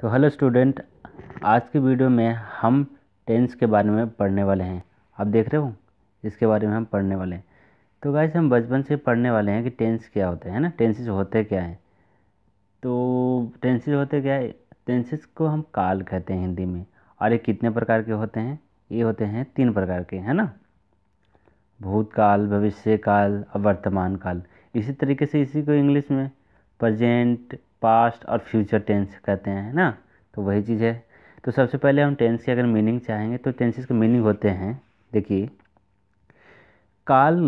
तो hello student आज की वीडियो में हम टेंस के बारे में पढ़ने वाले हैं आप देख रहे हो इसके बारे में हम पढ़ने वाले हैं तो गाइस हम बचपन से पढ़ने वाले हैं कि टेंस क्या होते हैं है ना टेंसिस होते क्या हैं तो टेंसिस होते क्या है टेंसिस को हम काल कहते हैं हिंदी में और ये कितने प्रकार के होते हैं ये होते हैं तीन प्रकार के है ना भूतकाल भविष्य काल और वर्तमान काल इसी तरीके से इसी को इंग्लिश में प्रजेंट पास्ट और फ्यूचर टेंस कहते हैं ना तो वही चीज़ है तो सबसे पहले हम टेंस की अगर मीनिंग चाहेंगे तो टेंसेस के मीनिंग होते हैं देखिए काल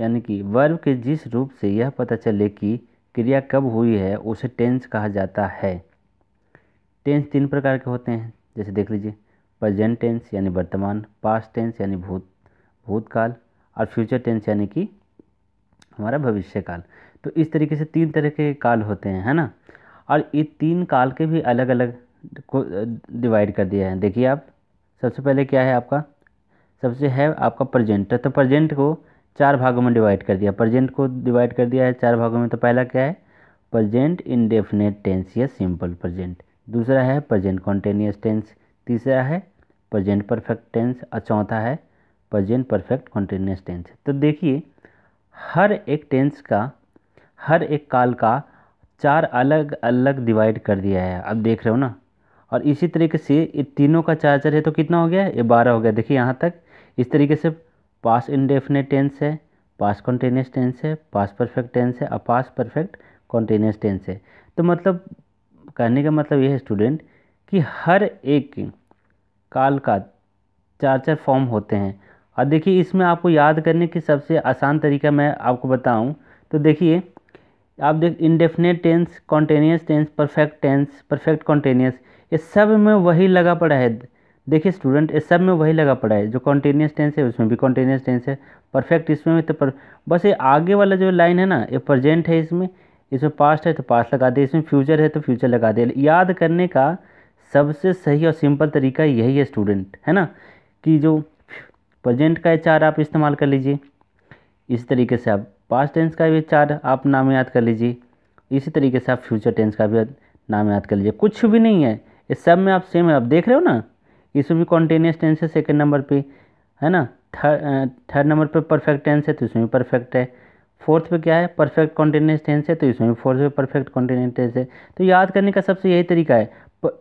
यानी कि वर्ब के जिस रूप से यह पता चले कि क्रिया कब हुई है उसे टेंस कहा जाता है टेंस तीन प्रकार के होते हैं जैसे देख लीजिए प्रजेंट टेंस यानी वर्तमान पास्ट टेंस यानी भूत भूतकाल और फ्यूचर टेंस यानी कि हमारा भविष्यकाल तो इस तरीके से तीन तरह के काल होते हैं है ना और ये तीन काल के भी अलग अलग को डिवाइड कर दिया है देखिए आप सबसे पहले क्या है आपका सबसे है आपका प्रजेंट तो प्रजेंट को चार भागों में डिवाइड कर दिया प्रजेंट को डिवाइड कर दिया है चार भागों में तो पहला क्या है प्रजेंट इनडेफिनेट टेंस या सिंपल प्रजेंट दूसरा है प्रजेंट कॉन्टेनियस टेंस तीसरा है प्रजेंट परफेक्ट टेंस और चौथा है प्रजेंट परफेक्ट कॉन्टेनियस टेंस तो देखिए हर एक टेंस का हर एक काल का चार अलग अलग डिवाइड कर दिया है अब देख रहे हो ना और इसी तरीके से ये तीनों का चार्जर है तो कितना हो गया ये बारह हो गया देखिए यहाँ तक इस तरीके से पास इंडेफिनेट टेंस है पास कॉन्टीन्यूस टेंस है पास परफेक्ट टेंस है और पास परफेक्ट कॉन्टीन्यूस टेंस है तो मतलब कहने का मतलब ये है स्टूडेंट कि हर एक काल का चार्जर फॉर्म होते हैं और देखिए इसमें आपको याद करने की सबसे आसान तरीका मैं आपको बताऊं तो देखिए आप देख indefinite tense continuous tense perfect tense perfect continuous ये सब में वही लगा पड़ा है देखिए स्टूडेंट ये सब में वही लगा पड़ा है जो कॉन्टेनियस टेंस है उसमें भी कॉन्टेनियस टेंस है परफेक्ट इसमें भी तो पर बस ये आगे वाला जो लाइन है ना ये प्रजेंट है इसमें इसमें पास्ट है तो पास्ट लगा दे इसमें फ्यूचर है तो फ्यूचर लगा दे याद करने का सबसे सही और सिंपल तरीका यही है स्टूडेंट है ना कि जो प्रजेंट का एच आप इस्तेमाल कर लीजिए इस तरीके से आप पास्ट टेंस का भी चार आप नाम याद कर लीजिए इसी तरीके से आप फ्यूचर टेंस का भी नाम याद कर लीजिए कुछ भी नहीं है ये सब में आप सेम है आप देख रहे हो ना इसमें भी कॉन्टीन्यूस टेंस है सेकेंड नंबर पे है ना थर्ड थर्ड नंबर पे परफेक्ट टेंस है तो इसमें भी परफेक्ट है फोर्थ पे क्या है परफेक्ट कॉन्टीन्यूस टेंस है तो इसमें भी फोर्थ पे परफेक्ट कॉन्टीन्यूस टेंस है तो याद करने का सबसे यही तरीका है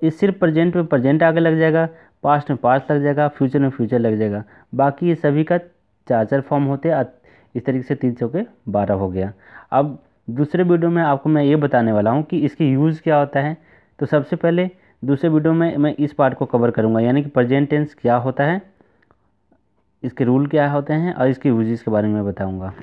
इस सिर्फ प्रेजेंट में प्रेजेंट आगे लग जाएगा पास्ट में पास्ट लग जाएगा फ्यूचर में फ्यूचर लग जाएगा बाकी ये सभी का चार चार फॉर्म होते हैं इस तरीके से तीन सौ के बारह हो गया अब दूसरे वीडियो में आपको मैं ये बताने वाला हूँ कि इसकी यूज़ क्या होता है तो सबसे पहले दूसरे वीडियो में मैं इस पार्ट को कवर करूँगा यानी कि प्रजेंट टेंस क्या होता है इसके रूल क्या होते हैं और इसके यूज़ के बारे में बताऊँगा